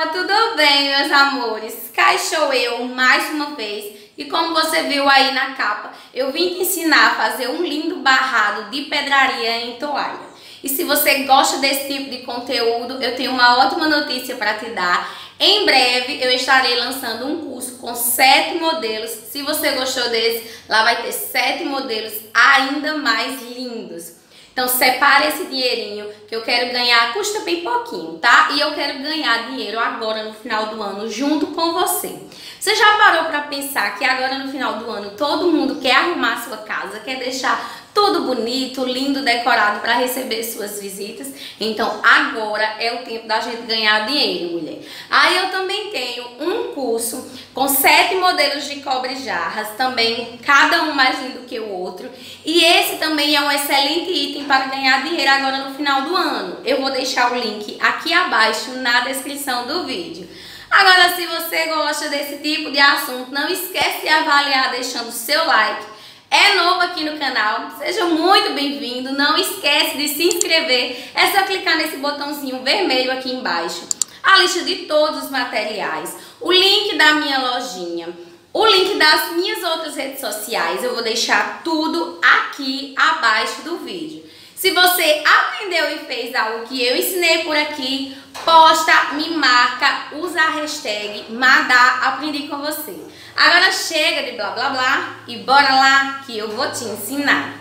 Olá, tudo bem, meus amores? Caixou eu mais uma vez e como você viu aí na capa, eu vim te ensinar a fazer um lindo barrado de pedraria em toalha. E se você gosta desse tipo de conteúdo, eu tenho uma ótima notícia para te dar. Em breve eu estarei lançando um curso com sete modelos. Se você gostou desse, lá vai ter sete modelos ainda mais lindos. Então separe esse dinheirinho que eu quero ganhar, custa bem pouquinho, tá? E eu quero ganhar dinheiro agora no final do ano junto com você. Você já parou para pensar que agora no final do ano todo mundo quer arrumar sua casa, quer deixar tudo bonito, lindo, decorado para receber suas visitas. Então agora é o tempo da gente ganhar dinheiro, mulher. Aí eu também tenho um curso com sete modelos de cobre jarras, também cada um mais lindo que o outro. E esse também é um excelente item para ganhar dinheiro agora no final do ano. Eu vou deixar o link aqui abaixo na descrição do vídeo. Agora, se você gosta desse tipo de assunto, não esquece de avaliar deixando seu like é novo aqui no canal, seja muito bem-vindo, não esquece de se inscrever, é só clicar nesse botãozinho vermelho aqui embaixo. A lista de todos os materiais, o link da minha lojinha, o link das minhas outras redes sociais, eu vou deixar tudo aqui abaixo do vídeo. Se você aprendeu e fez algo que eu ensinei por aqui, posta, me marca, usa a hashtag Madá Aprendi com você. Agora chega de blá blá blá e bora lá que eu vou te ensinar.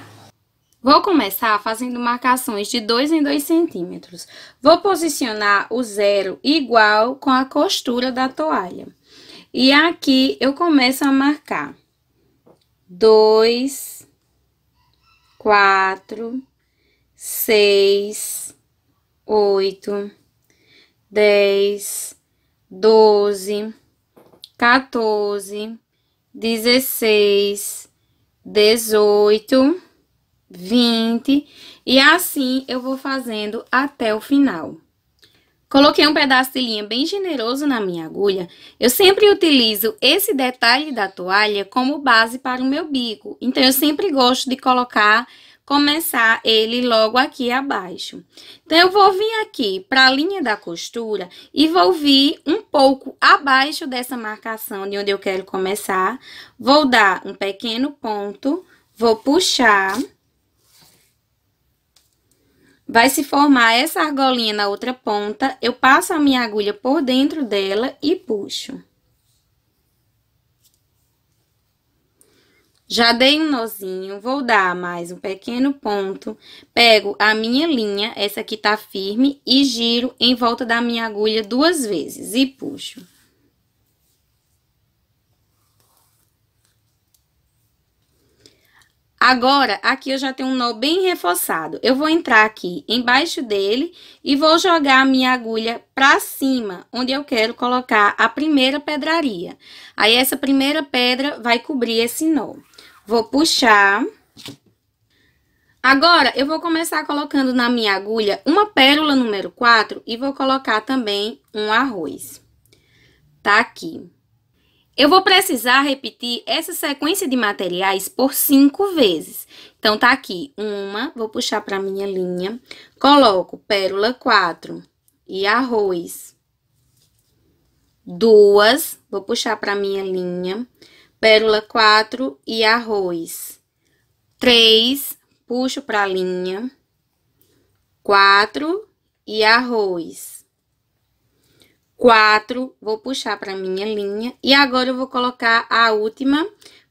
Vou começar fazendo marcações de 2 em 2 centímetros. Vou posicionar o zero igual com a costura da toalha. E aqui eu começo a marcar. 2, 4, seis, oito, dez, doze, 14, 16, 18, 20 e assim eu vou fazendo até o final. Coloquei um pedaço de linha bem generoso na minha agulha. Eu sempre utilizo esse detalhe da toalha como base para o meu bico. Então, eu sempre gosto de colocar começar ele logo aqui abaixo. Então, eu vou vir aqui para a linha da costura e vou vir um pouco abaixo dessa marcação de onde eu quero começar. Vou dar um pequeno ponto, vou puxar. Vai se formar essa argolinha na outra ponta, eu passo a minha agulha por dentro dela e puxo. Já dei um nozinho, vou dar mais um pequeno ponto, pego a minha linha, essa aqui tá firme, e giro em volta da minha agulha duas vezes e puxo. Agora, aqui eu já tenho um nó bem reforçado. Eu vou entrar aqui embaixo dele e vou jogar a minha agulha pra cima, onde eu quero colocar a primeira pedraria. Aí, essa primeira pedra vai cobrir esse nó. Vou puxar. Agora, eu vou começar colocando na minha agulha uma pérola número 4 e vou colocar também um arroz. Tá aqui. Eu vou precisar repetir essa sequência de materiais por cinco vezes. Então, tá aqui uma, vou puxar para minha linha, coloco pérola 4 e arroz. Duas, vou puxar para minha linha, pérola 4 e arroz. 3, puxo para a linha. 4 e arroz. 4, vou puxar para minha linha e agora eu vou colocar a última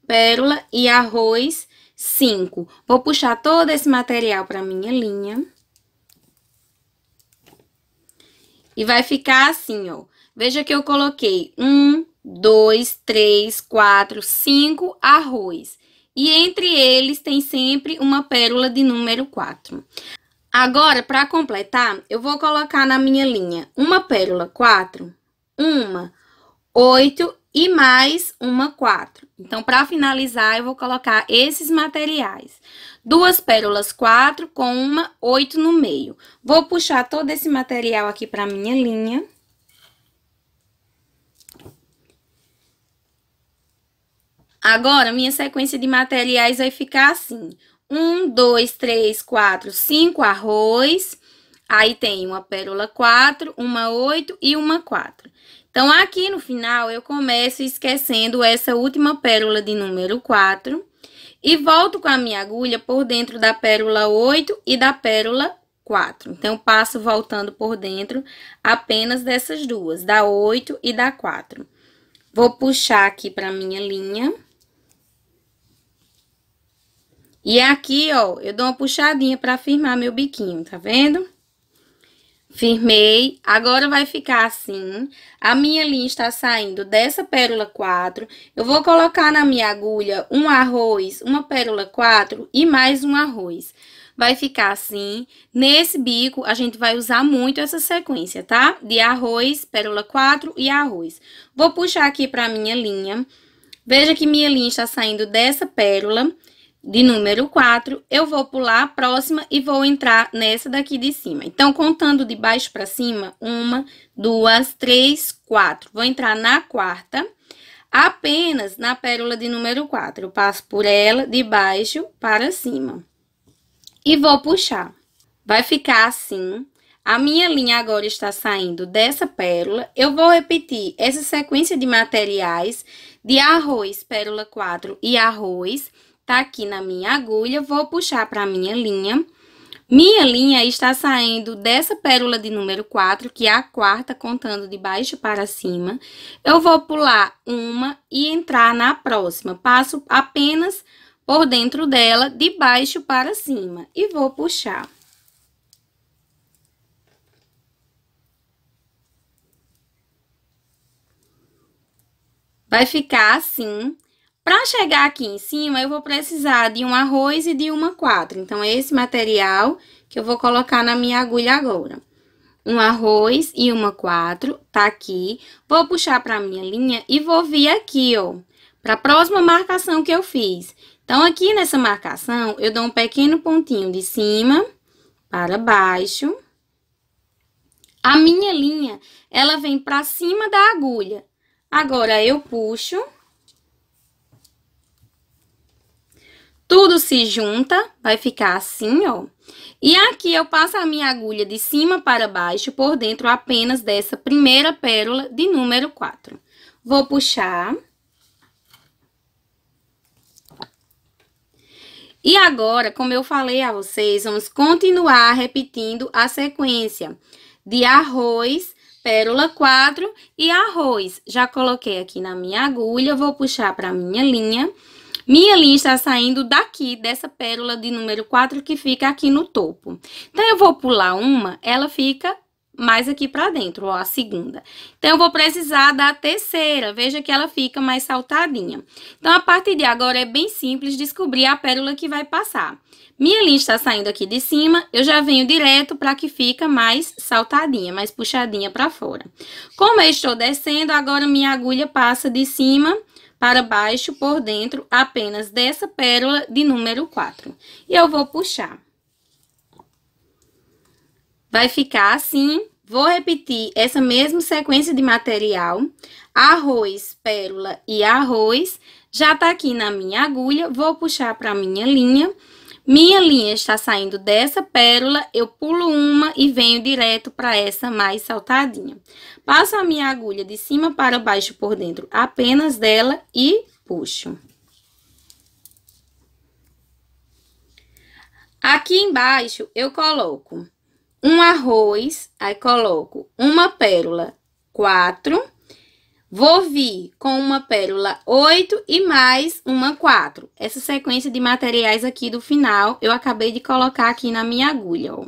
pérola e arroz 5. Vou puxar todo esse material para minha linha. E vai ficar assim, ó. Veja que eu coloquei 1, dois, três, quatro, cinco arroz. E entre eles tem sempre uma pérola de número 4. Agora, para completar, eu vou colocar na minha linha uma pérola 4, uma, 8 e mais uma 4. Então, para finalizar, eu vou colocar esses materiais. Duas pérolas 4 com uma 8 no meio. Vou puxar todo esse material aqui para minha linha. Agora, minha sequência de materiais vai ficar assim. Um, dois, três, quatro, cinco arroz. Aí tem uma pérola quatro, uma oito e uma quatro. Então, aqui no final, eu começo esquecendo essa última pérola de número quatro. E volto com a minha agulha por dentro da pérola oito e da pérola 4. Então, passo voltando por dentro apenas dessas duas, da 8 e da 4. Vou puxar aqui para minha linha. E aqui, ó, eu dou uma puxadinha pra firmar meu biquinho, tá vendo? Firmei, agora vai ficar assim. A minha linha está saindo dessa pérola 4. Eu vou colocar na minha agulha um arroz, uma pérola 4 e mais um arroz. Vai ficar assim. Nesse bico, a gente vai usar muito essa sequência, tá? De arroz, pérola 4 e arroz. Vou puxar aqui pra minha linha. Veja que minha linha está saindo dessa pérola de número 4, eu vou pular a próxima e vou entrar nessa daqui de cima. Então, contando de baixo para cima, uma, duas, três, quatro. Vou entrar na quarta, apenas na pérola de número 4. Eu passo por ela de baixo para cima. E vou puxar. Vai ficar assim. A minha linha agora está saindo dessa pérola. Eu vou repetir essa sequência de materiais de arroz, pérola 4 e arroz tá aqui na minha agulha, vou puxar para minha linha. Minha linha está saindo dessa pérola de número 4, que é a quarta, contando de baixo para cima. Eu vou pular uma e entrar na próxima. Passo apenas por dentro dela, de baixo para cima. E vou puxar. Vai ficar assim, para chegar aqui em cima, eu vou precisar de um arroz e de uma quatro. Então, é esse material que eu vou colocar na minha agulha agora. Um arroz e uma quatro, tá aqui. Vou puxar para minha linha e vou vir aqui, ó, para a próxima marcação que eu fiz. Então, aqui nessa marcação, eu dou um pequeno pontinho de cima para baixo. A minha linha, ela vem para cima da agulha. Agora, eu puxo Tudo se junta, vai ficar assim, ó. E aqui eu passo a minha agulha de cima para baixo por dentro apenas dessa primeira pérola de número 4. Vou puxar. E agora, como eu falei a vocês, vamos continuar repetindo a sequência de arroz, pérola 4 e arroz. Já coloquei aqui na minha agulha, vou puxar para minha linha minha linha está saindo daqui, dessa pérola de número 4 que fica aqui no topo. Então, eu vou pular uma, ela fica mais aqui para dentro, ó, a segunda. Então, eu vou precisar da terceira, veja que ela fica mais saltadinha. Então, a partir de agora é bem simples descobrir a pérola que vai passar. Minha linha está saindo aqui de cima, eu já venho direto para que fica mais saltadinha, mais puxadinha para fora. Como eu estou descendo, agora minha agulha passa de cima para baixo por dentro apenas dessa pérola de número 4. E eu vou puxar. Vai ficar assim. Vou repetir essa mesma sequência de material. Arroz, pérola e arroz. Já tá aqui na minha agulha, vou puxar para minha linha. Minha linha está saindo dessa pérola, eu pulo uma e venho direto para essa mais saltadinha. Passo a minha agulha de cima para baixo por dentro apenas dela e puxo. Aqui embaixo eu coloco um arroz, aí coloco uma pérola, quatro Vou vir com uma pérola 8 e mais uma 4. Essa sequência de materiais aqui do final, eu acabei de colocar aqui na minha agulha, ó.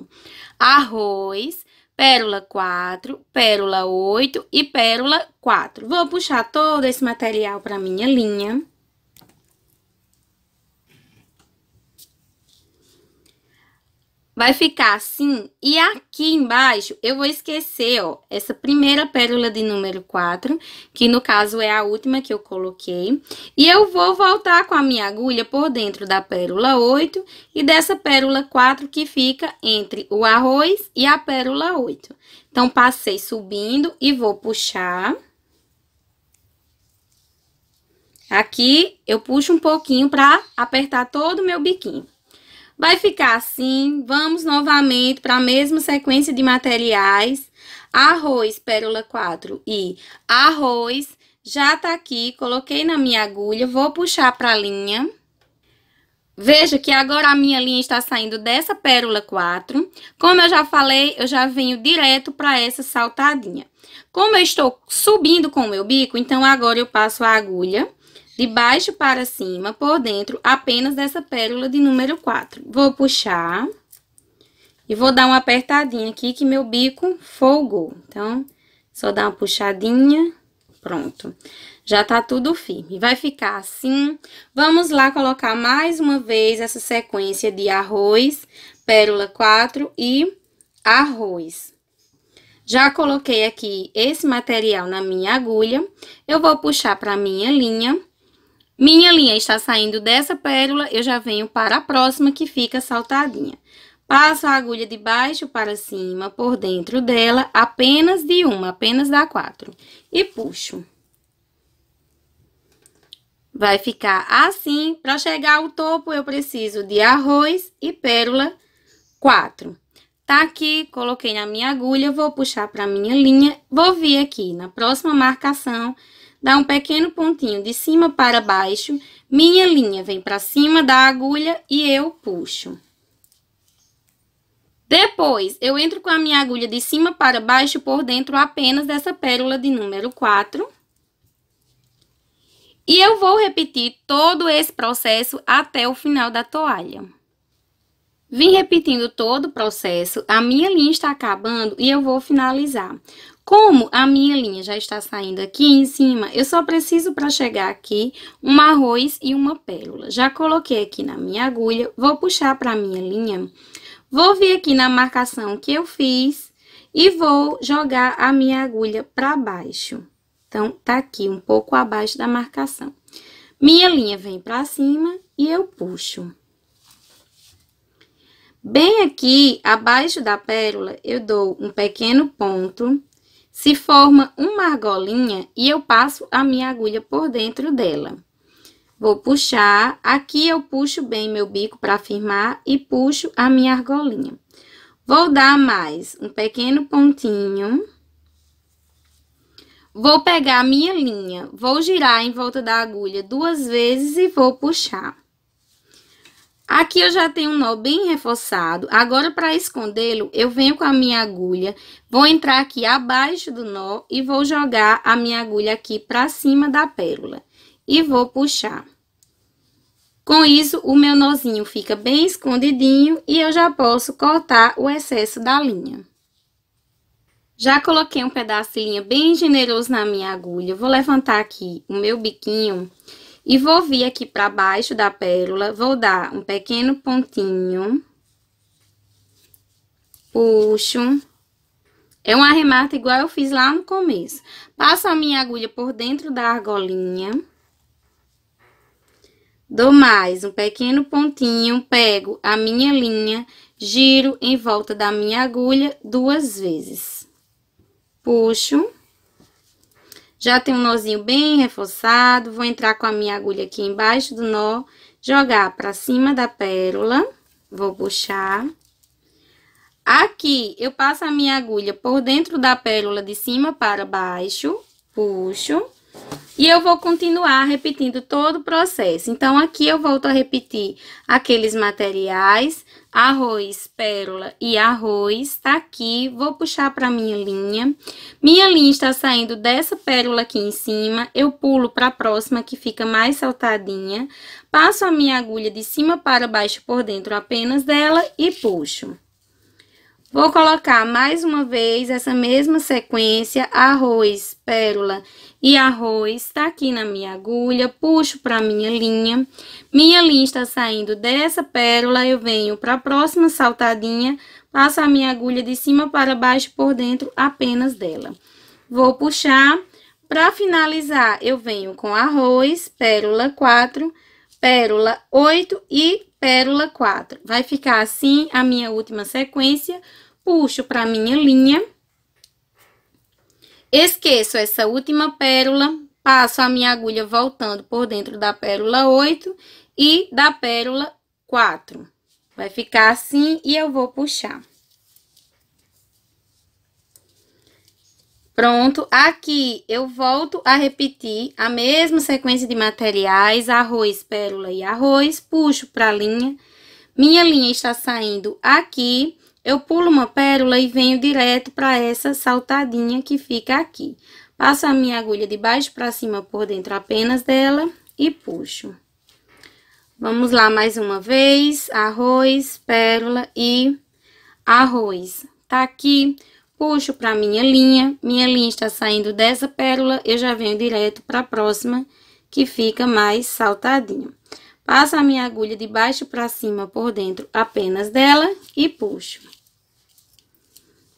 Arroz, pérola 4, pérola 8 e pérola 4. Vou puxar todo esse material para minha linha. Vai ficar assim. E aqui embaixo, eu vou esquecer, ó, essa primeira pérola de número 4, que no caso é a última que eu coloquei. E eu vou voltar com a minha agulha por dentro da pérola 8 e dessa pérola 4 que fica entre o arroz e a pérola 8. Então, passei subindo e vou puxar. Aqui, eu puxo um pouquinho pra apertar todo o meu biquinho. Vai ficar assim. Vamos novamente para a mesma sequência de materiais. Arroz, pérola 4 e arroz. Já tá aqui, coloquei na minha agulha, vou puxar para a linha. Veja que agora a minha linha está saindo dessa pérola 4. Como eu já falei, eu já venho direto para essa saltadinha. Como eu estou subindo com o meu bico, então agora eu passo a agulha de baixo para cima, por dentro, apenas dessa pérola de número 4. Vou puxar e vou dar uma apertadinha aqui que meu bico folgou. Então, só dar uma puxadinha, pronto. Já tá tudo firme. Vai ficar assim. Vamos lá colocar mais uma vez essa sequência de arroz, pérola 4 e arroz. Já coloquei aqui esse material na minha agulha. Eu vou puxar para minha linha minha linha está saindo dessa pérola, eu já venho para a próxima que fica saltadinha. Passo a agulha de baixo para cima, por dentro dela, apenas de uma, apenas da quatro. E puxo. Vai ficar assim. Para chegar ao topo, eu preciso de arroz e pérola quatro. Tá aqui, coloquei na minha agulha, vou puxar para minha linha, vou vir aqui na próxima marcação dá um pequeno pontinho de cima para baixo, minha linha vem para cima da agulha e eu puxo. Depois, eu entro com a minha agulha de cima para baixo por dentro apenas dessa pérola de número 4. E eu vou repetir todo esse processo até o final da toalha. Vim repetindo todo o processo, a minha linha está acabando e eu vou finalizar. Como a minha linha já está saindo aqui em cima, eu só preciso para chegar aqui um arroz e uma pérola. Já coloquei aqui na minha agulha, vou puxar para a minha linha, vou vir aqui na marcação que eu fiz e vou jogar a minha agulha para baixo. Então, tá aqui um pouco abaixo da marcação. Minha linha vem para cima e eu puxo. Bem aqui, abaixo da pérola, eu dou um pequeno ponto se forma uma argolinha e eu passo a minha agulha por dentro dela. Vou puxar, aqui eu puxo bem meu bico para firmar e puxo a minha argolinha. Vou dar mais um pequeno pontinho. Vou pegar a minha linha, vou girar em volta da agulha duas vezes e vou puxar. Aqui eu já tenho um nó bem reforçado. Agora, para escondê-lo, eu venho com a minha agulha, vou entrar aqui abaixo do nó e vou jogar a minha agulha aqui para cima da pérola. E vou puxar. Com isso, o meu nozinho fica bem escondidinho e eu já posso cortar o excesso da linha. Já coloquei um pedaço de linha bem generoso na minha agulha. Vou levantar aqui o meu biquinho e vou vir aqui para baixo da pérola, vou dar um pequeno pontinho. Puxo. É um arremate igual eu fiz lá no começo. Passo a minha agulha por dentro da argolinha. Dou mais um pequeno pontinho, pego a minha linha, giro em volta da minha agulha duas vezes. Puxo. Já tem um nozinho bem reforçado, vou entrar com a minha agulha aqui embaixo do nó, jogar pra cima da pérola, vou puxar. Aqui, eu passo a minha agulha por dentro da pérola de cima para baixo, puxo. E eu vou continuar repetindo todo o processo. Então, aqui eu volto a repetir aqueles materiais, arroz, pérola e arroz, tá aqui. Vou puxar para minha linha. Minha linha está saindo dessa pérola aqui em cima, eu pulo para a próxima que fica mais saltadinha. Passo a minha agulha de cima para baixo por dentro apenas dela e puxo. Vou colocar mais uma vez essa mesma sequência, arroz, pérola e arroz, tá aqui na minha agulha, puxo pra minha linha. Minha linha está saindo dessa pérola, eu venho pra próxima saltadinha, passo a minha agulha de cima para baixo por dentro apenas dela. Vou puxar, pra finalizar eu venho com arroz, pérola 4, pérola 8 e pérola 4. Vai ficar assim a minha última sequência. Puxo para minha linha. Esqueço essa última pérola, passo a minha agulha voltando por dentro da pérola 8 e da pérola 4. Vai ficar assim e eu vou puxar. Pronto, aqui eu volto a repetir a mesma sequência de materiais, arroz, pérola e arroz, puxo para a linha. Minha linha está saindo aqui, eu pulo uma pérola e venho direto para essa saltadinha que fica aqui. Passo a minha agulha de baixo para cima por dentro apenas dela e puxo. Vamos lá mais uma vez, arroz, pérola e arroz. Tá aqui puxo para minha linha, minha linha está saindo dessa pérola, eu já venho direto para a próxima, que fica mais saltadinho. Passo a minha agulha de baixo para cima por dentro apenas dela e puxo.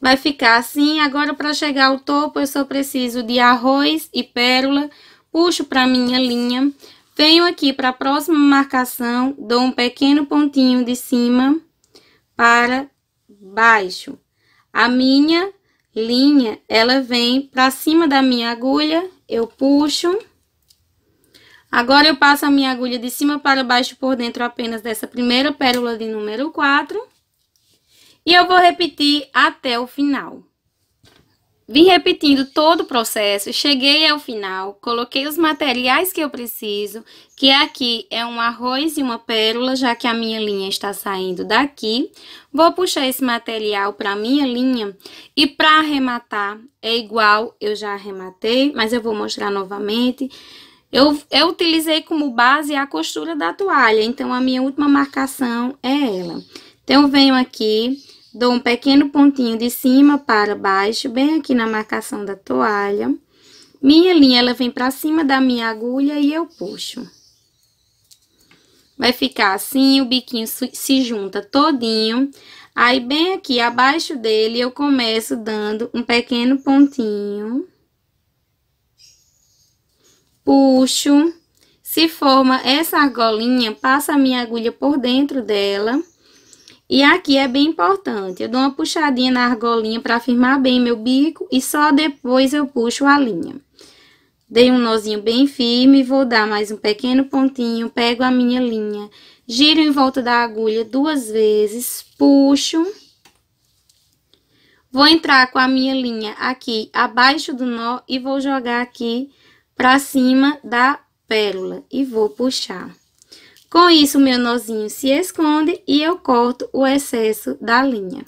Vai ficar assim, agora para chegar ao topo eu só preciso de arroz e pérola, puxo para minha linha, venho aqui para a próxima marcação, dou um pequeno pontinho de cima para baixo a minha linha, ela vem para cima da minha agulha, eu puxo. Agora, eu passo a minha agulha de cima para baixo por dentro apenas dessa primeira pérola de número 4. E eu vou repetir até o final. Vim repetindo todo o processo, cheguei ao final, coloquei os materiais que eu preciso, que aqui é um arroz e uma pérola, já que a minha linha está saindo daqui. Vou puxar esse material para minha linha e para arrematar é igual, eu já arrematei, mas eu vou mostrar novamente. Eu, eu utilizei como base a costura da toalha, então a minha última marcação é ela. Então, eu venho aqui Dou um pequeno pontinho de cima para baixo, bem aqui na marcação da toalha. Minha linha, ela vem para cima da minha agulha e eu puxo. Vai ficar assim, o biquinho se junta todinho. Aí, bem aqui abaixo dele, eu começo dando um pequeno pontinho. Puxo. Se forma essa argolinha, passa a minha agulha por dentro dela. E aqui é bem importante, eu dou uma puxadinha na argolinha para firmar bem meu bico e só depois eu puxo a linha. Dei um nozinho bem firme, vou dar mais um pequeno pontinho, pego a minha linha, giro em volta da agulha duas vezes, puxo. Vou entrar com a minha linha aqui abaixo do nó e vou jogar aqui para cima da pérola e vou puxar. Com isso, meu nozinho se esconde e eu corto o excesso da linha.